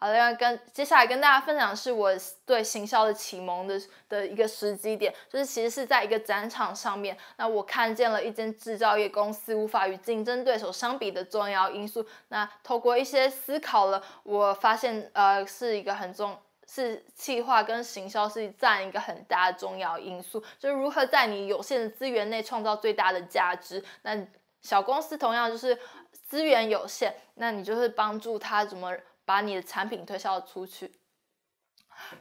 Speaker 1: 好，要跟接下来跟大家分享的是我对行销的启蒙的的一个时机点，就是其实是在一个展场上面，那我看见了一间制造业公司无法与竞争对手相比的重要因素。那透过一些思考了，我发现呃是一个很重是企划跟行销是占一个很大的重要因素，就是如何在你有限的资源内创造最大的价值。那小公司同样就是资源有限，那你就是帮助他怎么。把你的产品推销出去。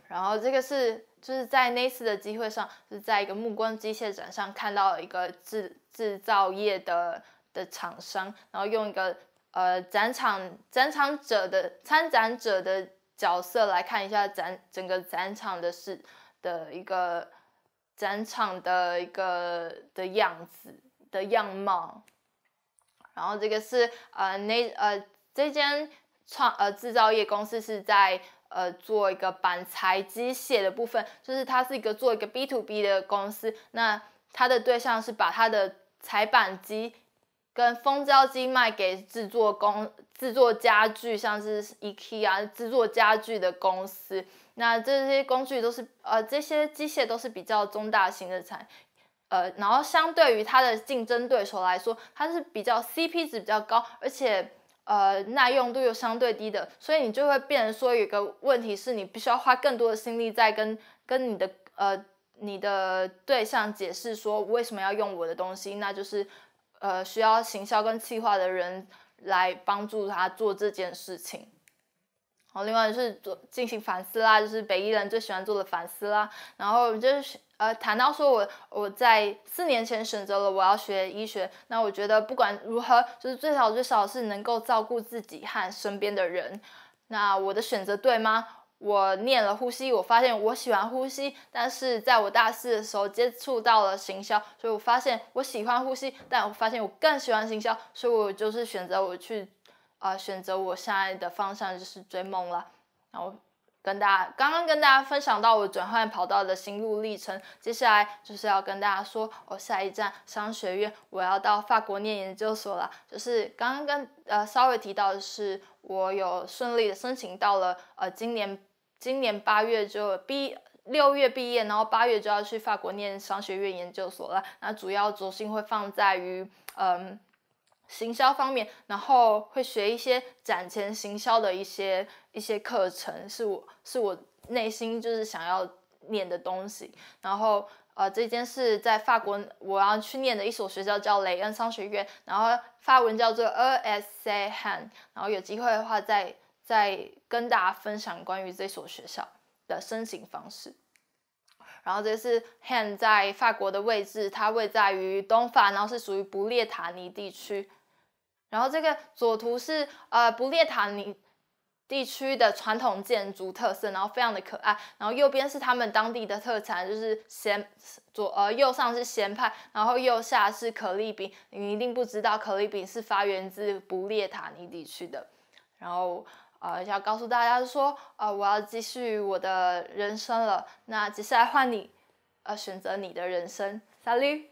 Speaker 1: 然后这个是就是在那次的机会上，是在一个目光机械展上看到一个制制造业的的厂商，然后用一个呃展场展场者的参展者的角色来看一下展整个展场的是的一个展场的一个的样子的样貌。然后这个是呃那呃这间。创呃制造业公司是在呃做一个板材机械的部分，就是它是一个做一个 B to B 的公司，那它的对象是把它的裁板机跟封胶机卖给制作工制作家具，像是 IKEA 啊制作家具的公司，那这些工具都是呃这些机械都是比较中大型的产，呃然后相对于它的竞争对手来说，它是比较 CP 值比较高，而且。呃，耐用度又相对低的，所以你就会变成说，有个问题是你必须要花更多的心力在跟跟你的呃你的对象解释说为什么要用我的东西，那就是呃需要行销跟企划的人来帮助他做这件事情。好，另外就是做进行反思啦，就是北艺人最喜欢做的反思啦，然后就是。呃，谈到说我我在四年前选择了我要学医学，那我觉得不管如何，就是最少最少是能够照顾自己和身边的人。那我的选择对吗？我念了呼吸，我发现我喜欢呼吸，但是在我大四的时候接触到了行销，所以我发现我喜欢呼吸，但我发现我更喜欢行销，所以我就是选择我去啊，选择我现在的方向就是追梦了。然后跟大家刚刚跟大家分享到我转换跑道的心路历程，接下来就是要跟大家说，我下一站商学院，我要到法国念研究所了。就是刚刚跟呃稍微提到的是，我有顺利的申请到了，呃，今年今年八月就毕六月毕业，然后八月就要去法国念商学院研究所了。那主要重心会放在于嗯行销方面，然后会学一些展前行销的一些。一些课程是我是我内心就是想要念的东西，然后呃这间是在法国我要去念的一所学校叫雷恩商学院，然后发文叫做 r s h a n 然后有机会的话再再跟大家分享关于这所学校的申请方式。然后这是 h a hand，在法国的位置，它位在于东法，然后是属于不列塔尼地区。然后这个左图是呃不列塔尼。地区的传统建筑特色，然后非常的可爱。然后右边是他们当地的特产，就是咸左呃右上是咸派，然后右下是可丽饼。你一定不知道可丽饼是发源自不列塔尼地区的。然后呃要告诉大家说，呃我要继续我的人生了。那接下来换你，呃选择你的人生，撒驴。